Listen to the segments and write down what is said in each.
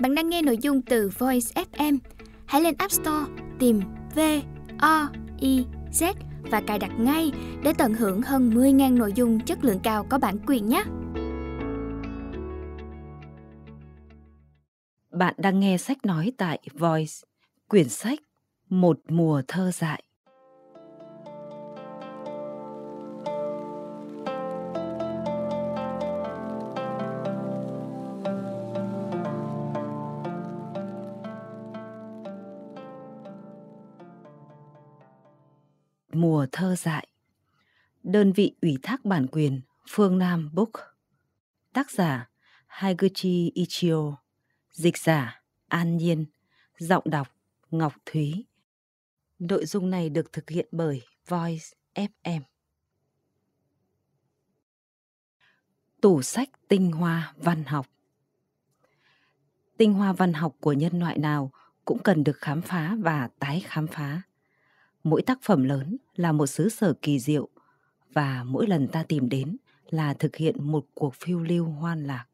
Bạn đang nghe nội dung từ Voice FM. Hãy lên App Store tìm V O I Z và cài đặt ngay để tận hưởng hơn 10.000 nội dung chất lượng cao có bản quyền nhé. Bạn đang nghe sách nói tại Voice, quyển sách Một mùa thơ dại. dại. Đơn vị ủy thác bản quyền Phương Nam Book. Tác giả Haiguchi Ichio. Dịch giả An Nhiên. Giọng đọc Ngọc Thúy. Nội dung này được thực hiện bởi Voice FM. Tủ sách tinh hoa văn học Tinh hoa văn học của nhân loại nào cũng cần được khám phá và tái khám phá mỗi tác phẩm lớn là một xứ sở kỳ diệu và mỗi lần ta tìm đến là thực hiện một cuộc phiêu lưu hoan lạc.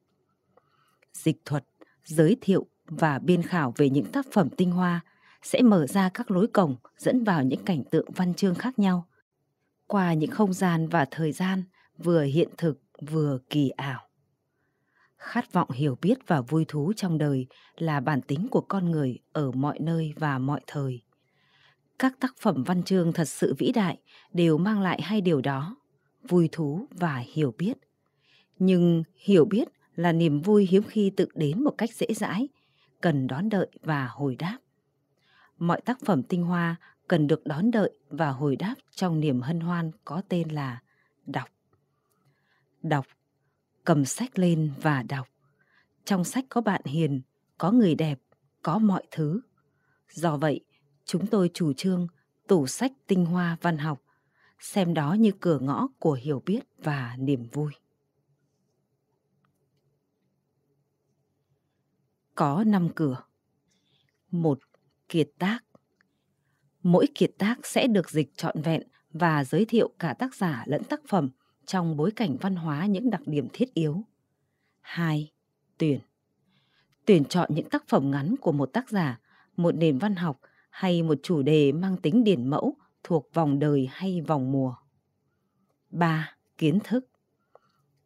Dịch thuật, giới thiệu và biên khảo về những tác phẩm tinh hoa sẽ mở ra các lối cổng dẫn vào những cảnh tượng văn chương khác nhau qua những không gian và thời gian vừa hiện thực vừa kỳ ảo. Khát vọng hiểu biết và vui thú trong đời là bản tính của con người ở mọi nơi và mọi thời các tác phẩm văn chương thật sự vĩ đại đều mang lại hai điều đó vui thú và hiểu biết nhưng hiểu biết là niềm vui hiếm khi tự đến một cách dễ dãi cần đón đợi và hồi đáp mọi tác phẩm tinh hoa cần được đón đợi và hồi đáp trong niềm hân hoan có tên là đọc đọc cầm sách lên và đọc trong sách có bạn hiền có người đẹp có mọi thứ do vậy chúng tôi chủ trương tủ sách tinh hoa văn học, xem đó như cửa ngõ của hiểu biết và niềm vui. Có năm cửa. một Kiệt tác. Mỗi kiệt tác sẽ được dịch trọn vẹn và giới thiệu cả tác giả lẫn tác phẩm trong bối cảnh văn hóa những đặc điểm thiết yếu. 2. Tuyển Tuyển chọn những tác phẩm ngắn của một tác giả, một nền văn học – hay một chủ đề mang tính điển mẫu thuộc vòng đời hay vòng mùa. 3. Kiến thức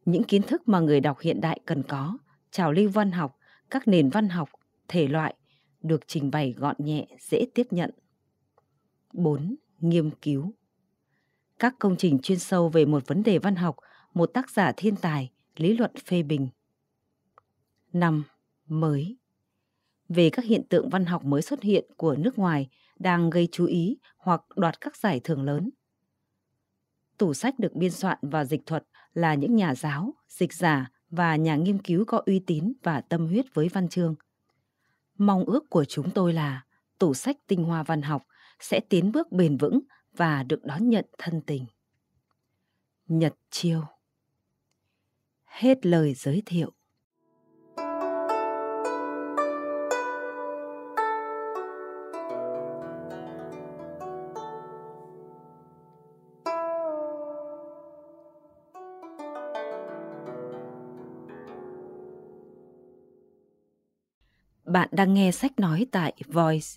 Những kiến thức mà người đọc hiện đại cần có, trào lưu văn học, các nền văn học, thể loại được trình bày gọn nhẹ, dễ tiếp nhận. 4. Nghiên cứu Các công trình chuyên sâu về một vấn đề văn học, một tác giả thiên tài, lý luận phê bình. 5. Mới về các hiện tượng văn học mới xuất hiện của nước ngoài đang gây chú ý hoặc đoạt các giải thưởng lớn. Tủ sách được biên soạn và dịch thuật là những nhà giáo, dịch giả và nhà nghiên cứu có uy tín và tâm huyết với văn chương. Mong ước của chúng tôi là tủ sách tinh hoa văn học sẽ tiến bước bền vững và được đón nhận thân tình. Nhật Chiêu Hết lời giới thiệu Bạn đang nghe sách nói tại Voice.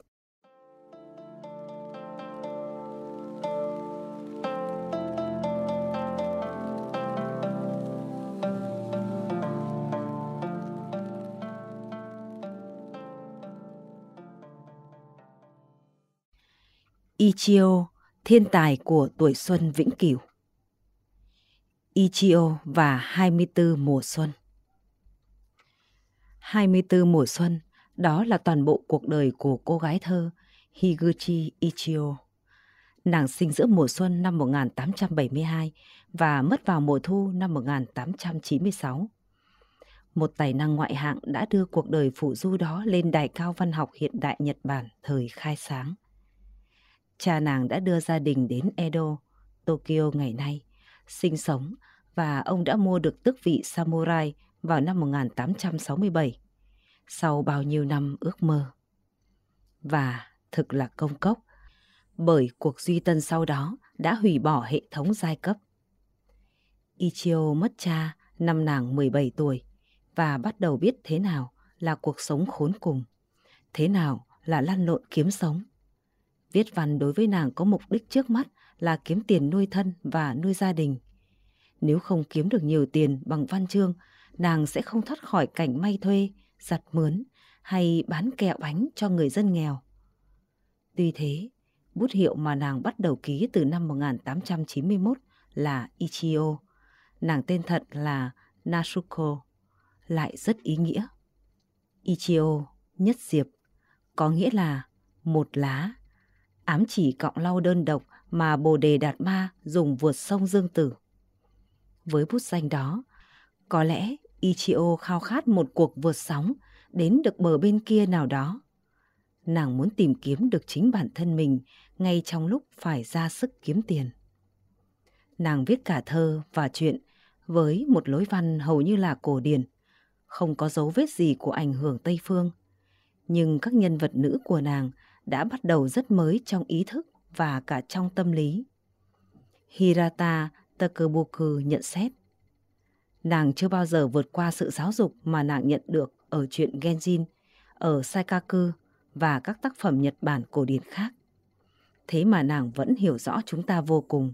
Ichio, thiên tài của tuổi xuân vĩnh cửu. Ichio và 24 mùa xuân. 24 mùa xuân đó là toàn bộ cuộc đời của cô gái thơ Higuchi Ichio. Nàng sinh giữa mùa xuân năm 1872 và mất vào mùa thu năm 1896. Một tài năng ngoại hạng đã đưa cuộc đời phụ du đó lên đài cao văn học hiện đại Nhật Bản thời khai sáng. Cha nàng đã đưa gia đình đến Edo, Tokyo ngày nay, sinh sống và ông đã mua được tước vị samurai vào năm 1867 sau bao nhiêu năm ước mơ. Và thực là công cốc, bởi cuộc duy tân sau đó đã hủy bỏ hệ thống giai cấp. Ichio mất cha năm nàng 17 tuổi và bắt đầu biết thế nào là cuộc sống khốn cùng, thế nào là lăn lộn kiếm sống. Viết văn đối với nàng có mục đích trước mắt là kiếm tiền nuôi thân và nuôi gia đình. Nếu không kiếm được nhiều tiền bằng văn chương, nàng sẽ không thoát khỏi cảnh may thuê giặt mướn hay bán kẹo bánh cho người dân nghèo. Tuy thế, bút hiệu mà nàng bắt đầu ký từ năm 1891 là Ichio. Nàng tên thật là Nasuko, lại rất ý nghĩa. Ichio, nhất diệp, có nghĩa là một lá, ám chỉ cọng lau đơn độc mà Bồ Đề Đạt Ma dùng vượt sông Dương Tử. Với bút danh đó, có lẽ Ichio khao khát một cuộc vượt sóng, đến được bờ bên kia nào đó. Nàng muốn tìm kiếm được chính bản thân mình ngay trong lúc phải ra sức kiếm tiền. Nàng viết cả thơ và chuyện với một lối văn hầu như là cổ điển, không có dấu vết gì của ảnh hưởng Tây Phương. Nhưng các nhân vật nữ của nàng đã bắt đầu rất mới trong ý thức và cả trong tâm lý. Hirata Takabuku nhận xét Nàng chưa bao giờ vượt qua sự giáo dục mà nàng nhận được ở truyện Genjin, ở Saikaku và các tác phẩm Nhật Bản cổ điển khác. Thế mà nàng vẫn hiểu rõ chúng ta vô cùng.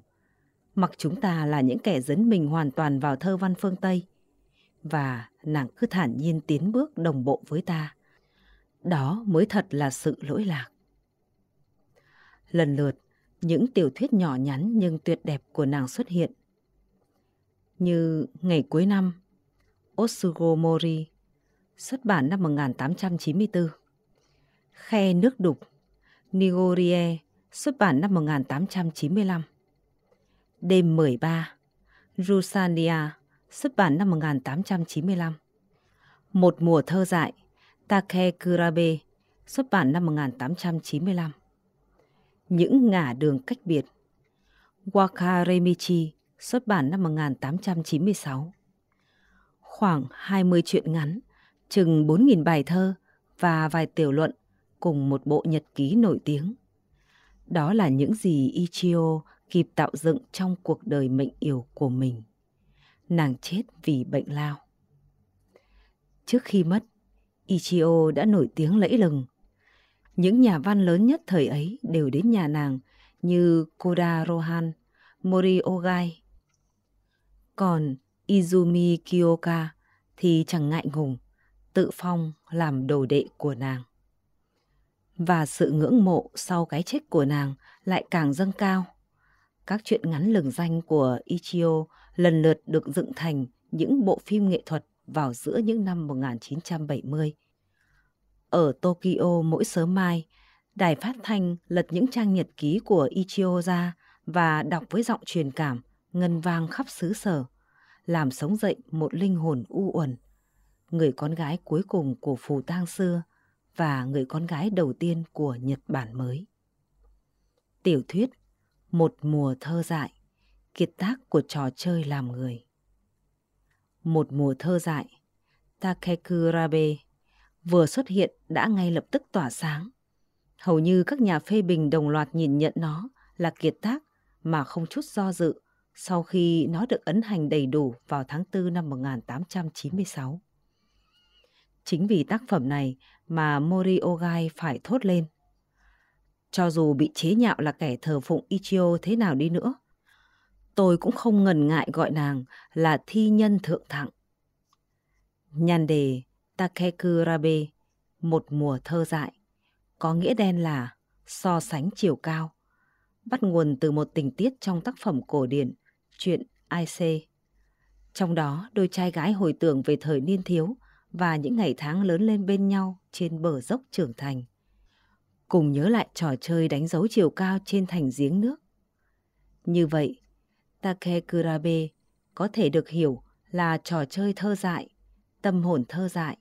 Mặc chúng ta là những kẻ dấn mình hoàn toàn vào thơ văn phương Tây. Và nàng cứ thản nhiên tiến bước đồng bộ với ta. Đó mới thật là sự lỗi lạc. Lần lượt, những tiểu thuyết nhỏ nhắn nhưng tuyệt đẹp của nàng xuất hiện như Ngày cuối năm, Otsugo Mori, xuất bản năm 1894. Khe nước đục, Nigorie, xuất bản năm 1895. Đêm 13, Rusania, xuất bản năm 1895. Một mùa thơ dại, Take Kurabe, xuất bản năm 1895. Những ngả đường cách biệt, Wakaremichi, xuất bản năm 1896. Khoảng 20 truyện ngắn, chừng 4.000 bài thơ và vài tiểu luận cùng một bộ nhật ký nổi tiếng. Đó là những gì Ichio kịp tạo dựng trong cuộc đời mệnh yếu của mình. Nàng chết vì bệnh lao. Trước khi mất, Ichio đã nổi tiếng lẫy lừng. Những nhà văn lớn nhất thời ấy đều đến nhà nàng như Koda Rohan, Mori Ogai còn Izumi Kiyoka thì chẳng ngại ngùng, tự phong làm đồ đệ của nàng. Và sự ngưỡng mộ sau cái chết của nàng lại càng dâng cao. Các truyện ngắn lừng danh của Ichio lần lượt được dựng thành những bộ phim nghệ thuật vào giữa những năm 1970. Ở Tokyo mỗi sớm mai, đài phát thanh lật những trang nhật ký của Ichio ra và đọc với giọng truyền cảm ngân vang khắp xứ sở, làm sống dậy một linh hồn u uẩn. Người con gái cuối cùng của phù tang xưa và người con gái đầu tiên của Nhật Bản mới. Tiểu thuyết Một mùa thơ dại, kiệt tác của trò chơi làm người. Một mùa thơ dại, Takekurabe vừa xuất hiện đã ngay lập tức tỏa sáng. Hầu như các nhà phê bình đồng loạt nhìn nhận nó là kiệt tác mà không chút do dự sau khi nó được ấn hành đầy đủ vào tháng 4 năm 1896. Chính vì tác phẩm này mà Mori Ogai phải thốt lên. Cho dù bị chế nhạo là kẻ thờ phụng Ichio thế nào đi nữa, tôi cũng không ngần ngại gọi nàng là thi nhân thượng thặng. Nhan đề Takekurabe, một mùa thơ dại, có nghĩa đen là so sánh chiều cao, bắt nguồn từ một tình tiết trong tác phẩm cổ điển chuyện IC. Trong đó, đôi trai gái hồi tưởng về thời niên thiếu và những ngày tháng lớn lên bên nhau trên bờ dốc trưởng thành. Cùng nhớ lại trò chơi đánh dấu chiều cao trên thành giếng nước. Như vậy, Takekurabe có thể được hiểu là trò chơi thơ dại, tâm hồn thơ dại,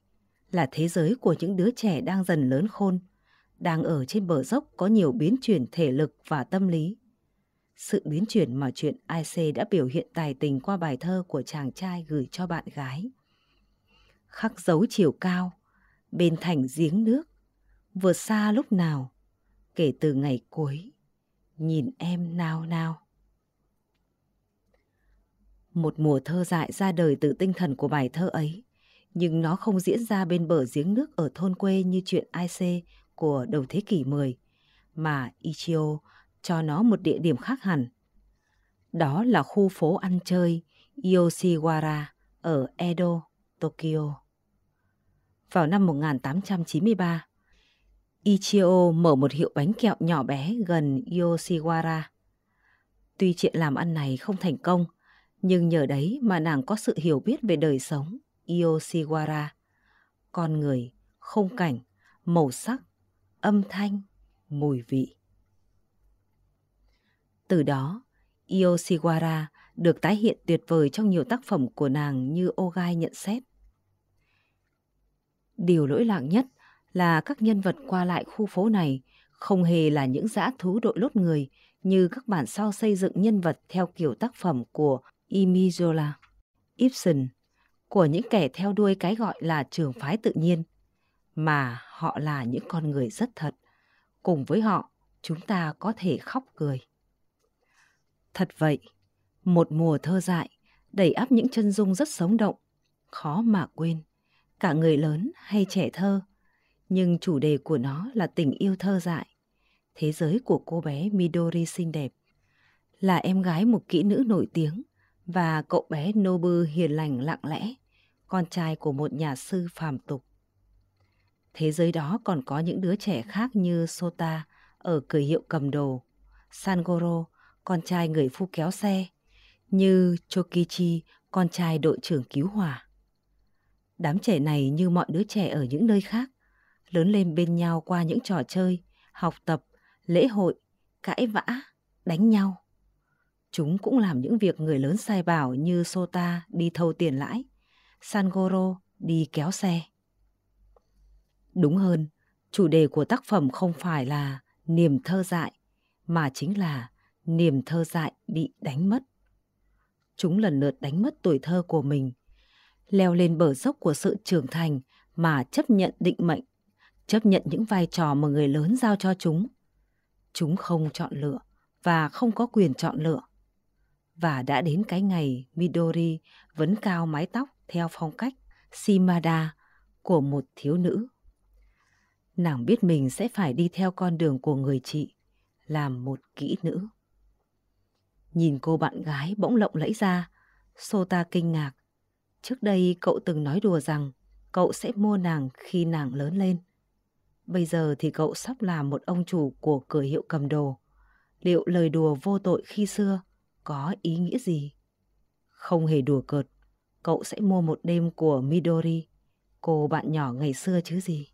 là thế giới của những đứa trẻ đang dần lớn khôn, đang ở trên bờ dốc có nhiều biến chuyển thể lực và tâm lý sự biến chuyển mà chuyện IC đã biểu hiện tài tình qua bài thơ của chàng trai gửi cho bạn gái. Khắc dấu chiều cao, bên thành giếng nước, vượt xa lúc nào, kể từ ngày cuối, nhìn em nao nao. Một mùa thơ dại ra đời từ tinh thần của bài thơ ấy, nhưng nó không diễn ra bên bờ giếng nước ở thôn quê như chuyện IC của đầu thế kỷ 10, mà Ichio cho nó một địa điểm khác hẳn. Đó là khu phố ăn chơi Yoshiwara ở Edo, Tokyo. Vào năm 1893, Ichio mở một hiệu bánh kẹo nhỏ bé gần Yoshiwara. Tuy chuyện làm ăn này không thành công, nhưng nhờ đấy mà nàng có sự hiểu biết về đời sống Yoshiwara, con người, không cảnh, màu sắc, âm thanh, mùi vị. Từ đó, Yoshiwara được tái hiện tuyệt vời trong nhiều tác phẩm của nàng như Ogai nhận xét. Điều lỗi lạc nhất là các nhân vật qua lại khu phố này không hề là những dã thú đội lốt người như các bản sao xây dựng nhân vật theo kiểu tác phẩm của Imizola, Ibsen, của những kẻ theo đuôi cái gọi là trường phái tự nhiên, mà họ là những con người rất thật. Cùng với họ, chúng ta có thể khóc cười. Thật vậy, một mùa thơ dại đầy áp những chân dung rất sống động, khó mà quên, cả người lớn hay trẻ thơ. Nhưng chủ đề của nó là tình yêu thơ dại, thế giới của cô bé Midori xinh đẹp. Là em gái một kỹ nữ nổi tiếng và cậu bé Nobu hiền lành lặng lẽ, con trai của một nhà sư phàm tục. Thế giới đó còn có những đứa trẻ khác như Sota ở cửa hiệu cầm đồ, Sangoro con trai người phu kéo xe, như Chokichi, con trai đội trưởng cứu hỏa. Đám trẻ này như mọi đứa trẻ ở những nơi khác, lớn lên bên nhau qua những trò chơi, học tập, lễ hội, cãi vã, đánh nhau. Chúng cũng làm những việc người lớn sai bảo như Sota đi thâu tiền lãi, Sangoro đi kéo xe. Đúng hơn, chủ đề của tác phẩm không phải là niềm thơ dại, mà chính là niềm thơ dại bị đánh mất. Chúng lần lượt đánh mất tuổi thơ của mình, leo lên bờ dốc của sự trưởng thành mà chấp nhận định mệnh, chấp nhận những vai trò mà người lớn giao cho chúng. Chúng không chọn lựa và không có quyền chọn lựa. Và đã đến cái ngày Midori vấn cao mái tóc theo phong cách Shimada của một thiếu nữ. Nàng biết mình sẽ phải đi theo con đường của người chị, làm một kỹ nữ. Nhìn cô bạn gái bỗng lộng lẫy ra, Sota kinh ngạc. Trước đây cậu từng nói đùa rằng cậu sẽ mua nàng khi nàng lớn lên. Bây giờ thì cậu sắp là một ông chủ của cửa hiệu cầm đồ. Liệu lời đùa vô tội khi xưa có ý nghĩa gì? Không hề đùa cợt, cậu sẽ mua một đêm của Midori, cô bạn nhỏ ngày xưa chứ gì.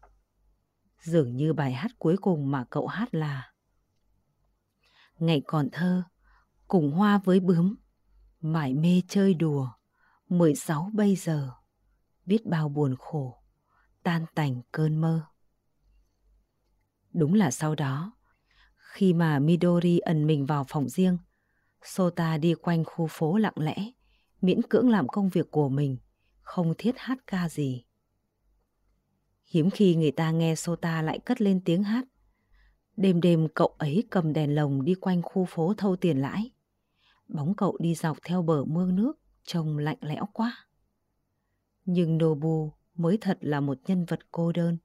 Dường như bài hát cuối cùng mà cậu hát là Ngày còn thơ, cùng hoa với bướm, mải mê chơi đùa, mười sáu bây giờ, biết bao buồn khổ, tan tành cơn mơ. Đúng là sau đó, khi mà Midori ẩn mình vào phòng riêng, Sota đi quanh khu phố lặng lẽ, miễn cưỡng làm công việc của mình, không thiết hát ca gì. Hiếm khi người ta nghe Sota lại cất lên tiếng hát. Đêm đêm cậu ấy cầm đèn lồng đi quanh khu phố thâu tiền lãi. Bóng cậu đi dọc theo bờ mương nước, trông lạnh lẽo quá. Nhưng Nobu mới thật là một nhân vật cô đơn.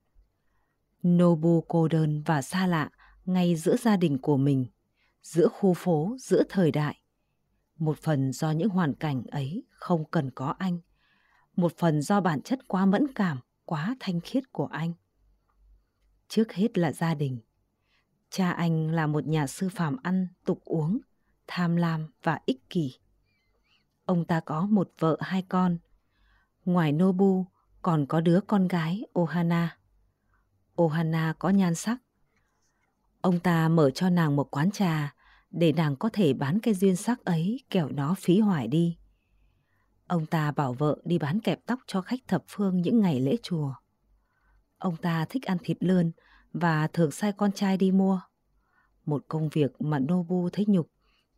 Nobu cô đơn và xa lạ ngay giữa gia đình của mình, giữa khu phố, giữa thời đại. Một phần do những hoàn cảnh ấy không cần có anh. Một phần do bản chất quá mẫn cảm, quá thanh khiết của anh. Trước hết là gia đình. Cha anh là một nhà sư phàm ăn, tục uống, tham lam và ích kỷ. Ông ta có một vợ hai con. Ngoài Nobu còn có đứa con gái Ohana. Ohana có nhan sắc. Ông ta mở cho nàng một quán trà để nàng có thể bán cái duyên sắc ấy kẻo nó phí hoài đi. Ông ta bảo vợ đi bán kẹp tóc cho khách thập phương những ngày lễ chùa. Ông ta thích ăn thịt lươn và thường sai con trai đi mua. Một công việc mà Nobu thấy nhục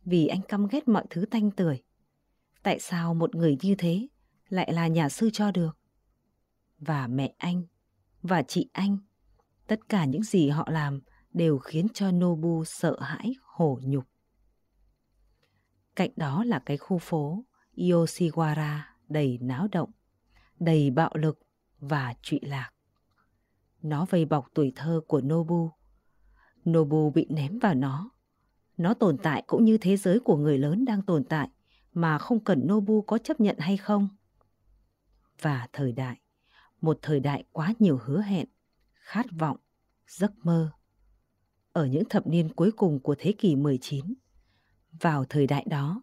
vì anh căm ghét mọi thứ tanh tưởi. Tại sao một người như thế lại là nhà sư cho được? Và mẹ anh, và chị anh, tất cả những gì họ làm đều khiến cho Nobu sợ hãi, hổ nhục. Cạnh đó là cái khu phố Yoshiwara đầy náo động, đầy bạo lực và trụy lạc. Nó vây bọc tuổi thơ của Nobu. Nobu bị ném vào nó nó tồn tại cũng như thế giới của người lớn đang tồn tại mà không cần Nobu có chấp nhận hay không. Và thời đại, một thời đại quá nhiều hứa hẹn, khát vọng, giấc mơ. Ở những thập niên cuối cùng của thế kỷ 19, vào thời đại đó,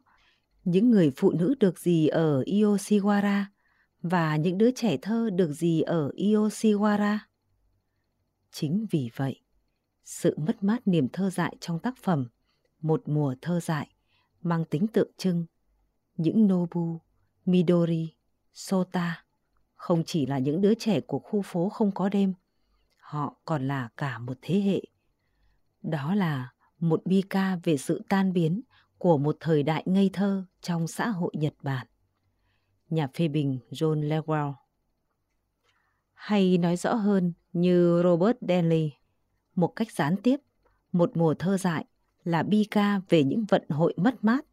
những người phụ nữ được gì ở Yoshiwara và những đứa trẻ thơ được gì ở Yoshiwara. Chính vì vậy, sự mất mát niềm thơ dại trong tác phẩm một mùa thơ dại mang tính tượng trưng. Những Nobu, Midori, Sota không chỉ là những đứa trẻ của khu phố không có đêm, họ còn là cả một thế hệ. Đó là một bi ca về sự tan biến của một thời đại ngây thơ trong xã hội Nhật Bản. Nhà phê bình John Lewell Hay nói rõ hơn như Robert Denley, một cách gián tiếp, một mùa thơ dại là bi ca về những vận hội mất mát,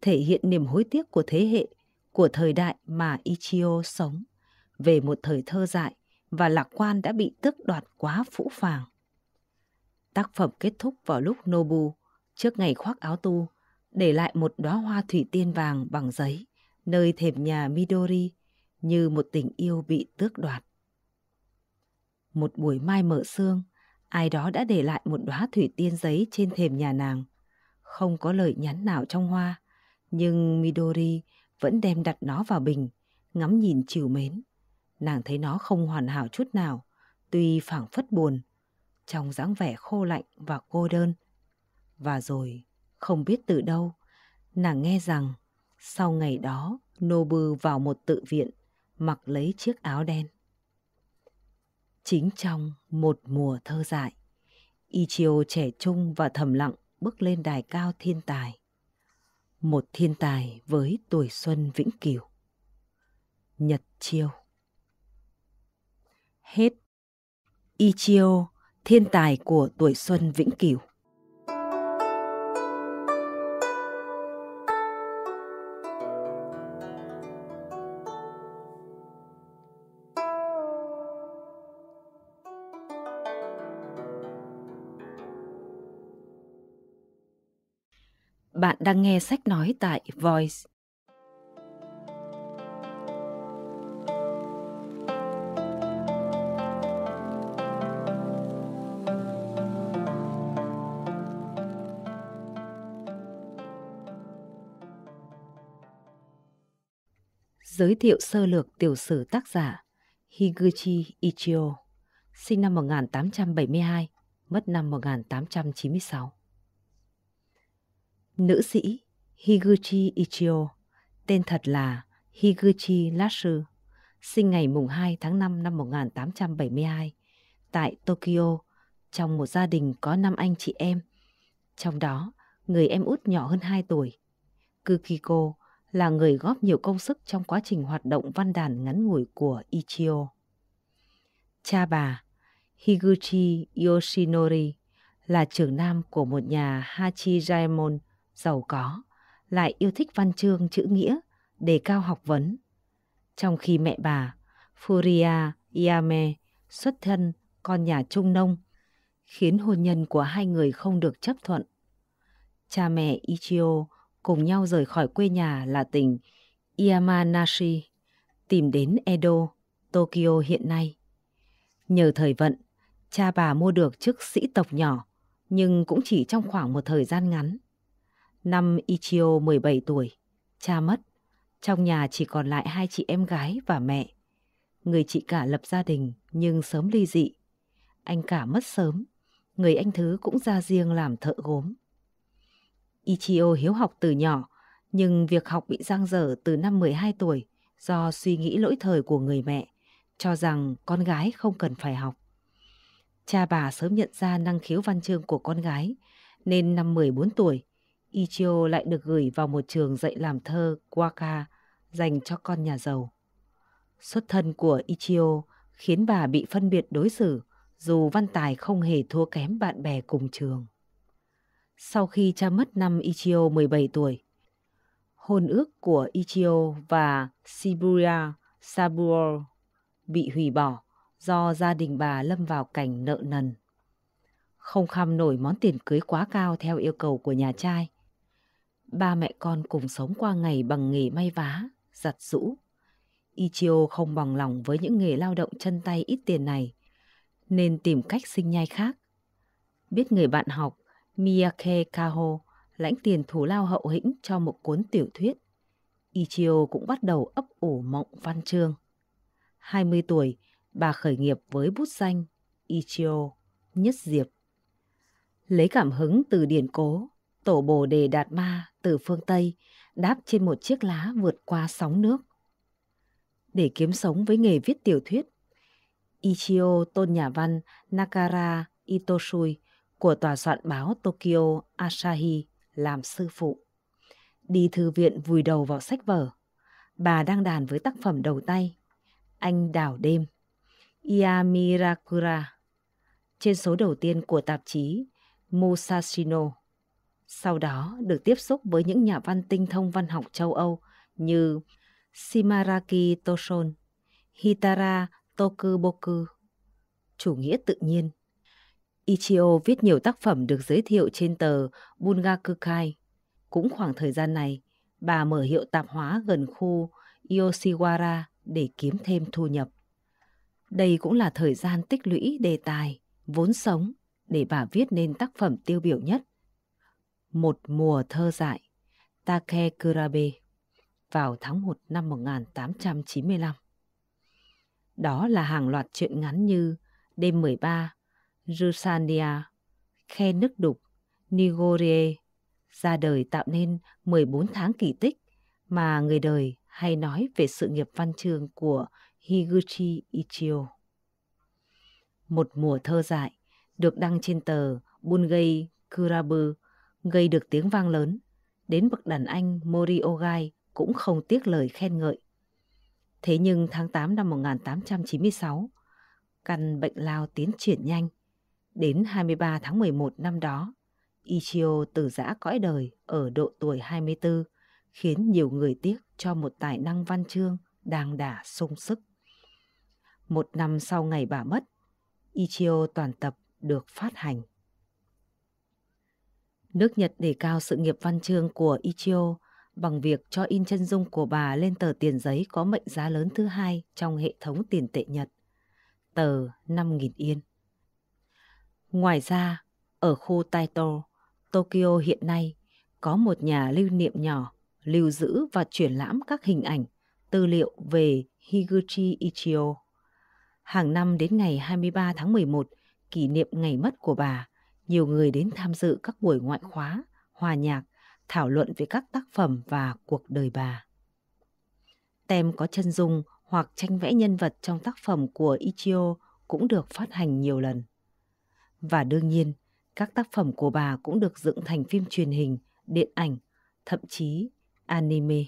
thể hiện niềm hối tiếc của thế hệ, của thời đại mà Ichio sống, về một thời thơ dại và lạc quan đã bị tước đoạt quá phũ phàng. Tác phẩm kết thúc vào lúc Nobu, trước ngày khoác áo tu, để lại một đóa hoa thủy tiên vàng bằng giấy, nơi thềm nhà Midori, như một tình yêu bị tước đoạt. Một buổi mai mở sương, ai đó đã để lại một đóa thủy tiên giấy trên thềm nhà nàng. Không có lời nhắn nào trong hoa, nhưng Midori vẫn đem đặt nó vào bình, ngắm nhìn chiều mến. Nàng thấy nó không hoàn hảo chút nào, tuy phảng phất buồn, trong dáng vẻ khô lạnh và cô đơn. Và rồi, không biết từ đâu, nàng nghe rằng sau ngày đó Nobu vào một tự viện, mặc lấy chiếc áo đen chính trong một mùa thơ dại. Y chiều trẻ trung và thầm lặng bước lên đài cao thiên tài. Một thiên tài với tuổi xuân vĩnh cửu. Nhật chiêu. Hết. Y chiêu, thiên tài của tuổi xuân vĩnh cửu. bạn đang nghe sách nói tại Voice. Giới thiệu sơ lược tiểu sử tác giả Higuchi Ichio, sinh năm 1872, mất năm 1896 Nữ sĩ Higuchi Ichio, tên thật là Higuchi Lashu, sinh ngày mùng 2 tháng 5 năm 1872 tại Tokyo trong một gia đình có năm anh chị em. Trong đó, người em út nhỏ hơn 2 tuổi. Kukiko là người góp nhiều công sức trong quá trình hoạt động văn đàn ngắn ngủi của Ichio. Cha bà, Higuchi Yoshinori, là trưởng nam của một nhà Hachi giàu có, lại yêu thích văn chương chữ nghĩa, đề cao học vấn. Trong khi mẹ bà, Furia Yame, xuất thân con nhà trung nông, khiến hôn nhân của hai người không được chấp thuận. Cha mẹ Ichio cùng nhau rời khỏi quê nhà là tỉnh Yamanashi, tìm đến Edo, Tokyo hiện nay. Nhờ thời vận, cha bà mua được chức sĩ tộc nhỏ, nhưng cũng chỉ trong khoảng một thời gian ngắn. Năm Ichio 17 tuổi, cha mất. Trong nhà chỉ còn lại hai chị em gái và mẹ. Người chị cả lập gia đình nhưng sớm ly dị. Anh cả mất sớm, người anh thứ cũng ra riêng làm thợ gốm. Ichio hiếu học từ nhỏ, nhưng việc học bị giang dở từ năm 12 tuổi do suy nghĩ lỗi thời của người mẹ, cho rằng con gái không cần phải học. Cha bà sớm nhận ra năng khiếu văn chương của con gái, nên năm 14 tuổi, Ichio lại được gửi vào một trường dạy làm thơ Waka dành cho con nhà giàu. Xuất thân của Ichio khiến bà bị phân biệt đối xử dù văn tài không hề thua kém bạn bè cùng trường. Sau khi cha mất năm Ichio 17 tuổi, hôn ước của Ichio và Shibuya Saburo bị hủy bỏ do gia đình bà lâm vào cảnh nợ nần. Không kham nổi món tiền cưới quá cao theo yêu cầu của nhà trai, Ba mẹ con cùng sống qua ngày bằng nghề may vá, giặt rũ. Ichio không bằng lòng với những nghề lao động chân tay ít tiền này, nên tìm cách sinh nhai khác. Biết người bạn học Miyake Kaho lãnh tiền thù lao hậu hĩnh cho một cuốn tiểu thuyết. Ichio cũng bắt đầu ấp ủ mộng văn chương. 20 tuổi, bà khởi nghiệp với bút danh Ichio Nhất Diệp. Lấy cảm hứng từ điển cố, tổ Bồ Đề Đạt Ma từ phương Tây đáp trên một chiếc lá vượt qua sóng nước. Để kiếm sống với nghề viết tiểu thuyết, Ichio tôn nhà văn Nakara Itosui của tòa soạn báo Tokyo Asahi làm sư phụ. Đi thư viện vùi đầu vào sách vở. Bà đang đàn với tác phẩm đầu tay, Anh đảo đêm, Iamirakura, trên số đầu tiên của tạp chí Musashino. Sau đó được tiếp xúc với những nhà văn tinh thông văn học châu Âu như Shimaraki Toshon, Hitara Tokuboku, Chủ nghĩa tự nhiên. Ichio viết nhiều tác phẩm được giới thiệu trên tờ Bungakukai. Cũng khoảng thời gian này, bà mở hiệu tạp hóa gần khu Yoshiwara để kiếm thêm thu nhập. Đây cũng là thời gian tích lũy đề tài, vốn sống để bà viết nên tác phẩm tiêu biểu nhất – một mùa thơ dại, Take Kurabe, vào tháng 1 năm 1895. Đó là hàng loạt truyện ngắn như Đêm 13, Rusania, Khe nước đục, Nigorie, ra đời tạo nên 14 tháng kỳ tích mà người đời hay nói về sự nghiệp văn chương của Higuchi Ichio. Một mùa thơ dại được đăng trên tờ Bungay Kurabu gây được tiếng vang lớn. Đến bậc đàn anh Mori Ogai cũng không tiếc lời khen ngợi. Thế nhưng tháng 8 năm 1896, căn bệnh lao tiến triển nhanh. Đến 23 tháng 11 năm đó, Ichio từ giã cõi đời ở độ tuổi 24, khiến nhiều người tiếc cho một tài năng văn chương đang đà sung sức. Một năm sau ngày bà mất, Ichio toàn tập được phát hành. Nước Nhật đề cao sự nghiệp văn chương của Ichio bằng việc cho in chân dung của bà lên tờ tiền giấy có mệnh giá lớn thứ hai trong hệ thống tiền tệ Nhật, tờ 5.000 yên. Ngoài ra, ở khu Taito, Tokyo hiện nay có một nhà lưu niệm nhỏ lưu giữ và triển lãm các hình ảnh, tư liệu về Higuchi Ichio. Hàng năm đến ngày 23 tháng 11, kỷ niệm ngày mất của bà, nhiều người đến tham dự các buổi ngoại khóa, hòa nhạc, thảo luận về các tác phẩm và cuộc đời bà. Tem có chân dung hoặc tranh vẽ nhân vật trong tác phẩm của Ichio cũng được phát hành nhiều lần. Và đương nhiên, các tác phẩm của bà cũng được dựng thành phim truyền hình, điện ảnh, thậm chí anime.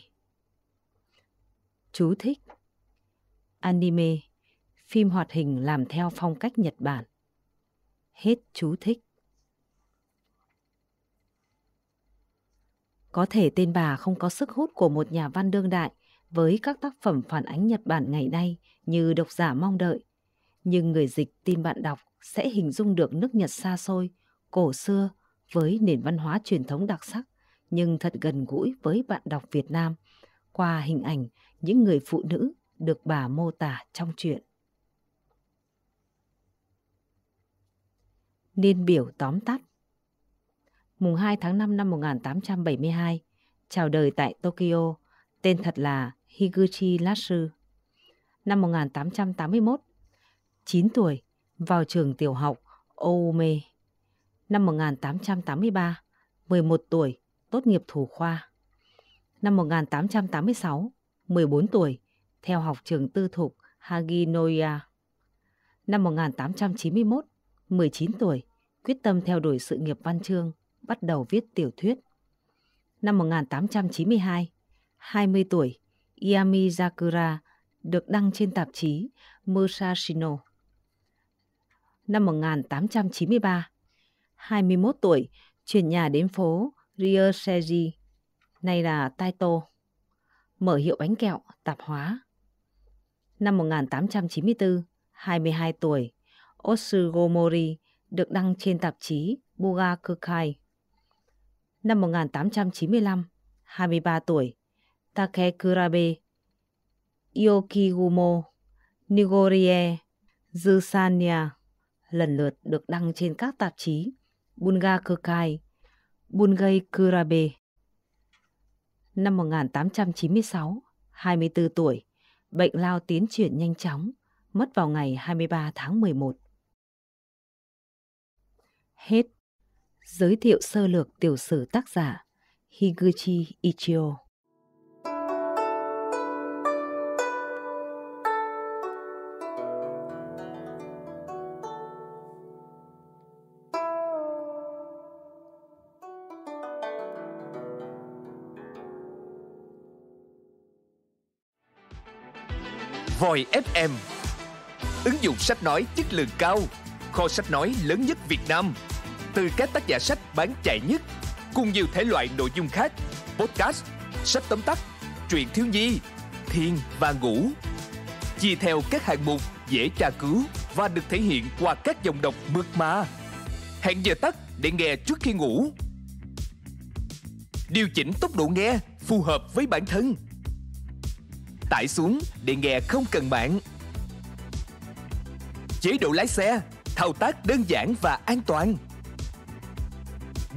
Chú thích Anime, phim hoạt hình làm theo phong cách Nhật Bản. Hết chú thích. Có thể tên bà không có sức hút của một nhà văn đương đại với các tác phẩm phản ánh Nhật Bản ngày nay như độc giả mong đợi. Nhưng người dịch tin bạn đọc sẽ hình dung được nước Nhật xa xôi, cổ xưa với nền văn hóa truyền thống đặc sắc nhưng thật gần gũi với bạn đọc Việt Nam qua hình ảnh những người phụ nữ được bà mô tả trong truyện. Niên biểu tóm tắt mùng 2 tháng 5 năm 1872, chào đời tại Tokyo, tên thật là Higuchi Lasu. Năm 1881, 9 tuổi, vào trường tiểu học Oume. Năm 1883, 11 tuổi, tốt nghiệp thủ khoa. Năm 1886, 14 tuổi, theo học trường tư thục Haginoya. Năm 1891, 19 tuổi, quyết tâm theo đuổi sự nghiệp văn chương, bắt đầu viết tiểu thuyết. Năm 1892, 20 tuổi, Yami Sakura được đăng trên tạp chí Musashino. Năm 1893, 21 tuổi, chuyển nhà đến phố Ryoseji, nay là Taito, mở hiệu bánh kẹo, tạp hóa. Năm 1894, 22 tuổi, Osugomori được đăng trên tạp chí Bugakukai năm 1895, 23 tuổi, Takekurabe, Yokigumo, Nigorie, Zusania lần lượt được đăng trên các tạp chí Bunga Kukai, Bungai Kurabe. Năm 1896, 24 tuổi, bệnh lao tiến triển nhanh chóng, mất vào ngày 23 tháng 11. Hết giới thiệu sơ lược tiểu sử tác giả Higuchi Ichio. Voi FM Ứng dụng sách nói chất lượng cao Kho sách nói lớn nhất Việt Nam từ các tác giả sách bán chạy nhất cùng nhiều thể loại nội dung khác podcast sách tóm tắt truyện thiếu nhi thiên và ngủ chia theo các hạng mục dễ tra cứu và được thể hiện qua các dòng đọc mượt mà hẹn giờ tắt để nghe trước khi ngủ điều chỉnh tốc độ nghe phù hợp với bản thân tải xuống để nghe không cần mạng chế độ lái xe thao tác đơn giản và an toàn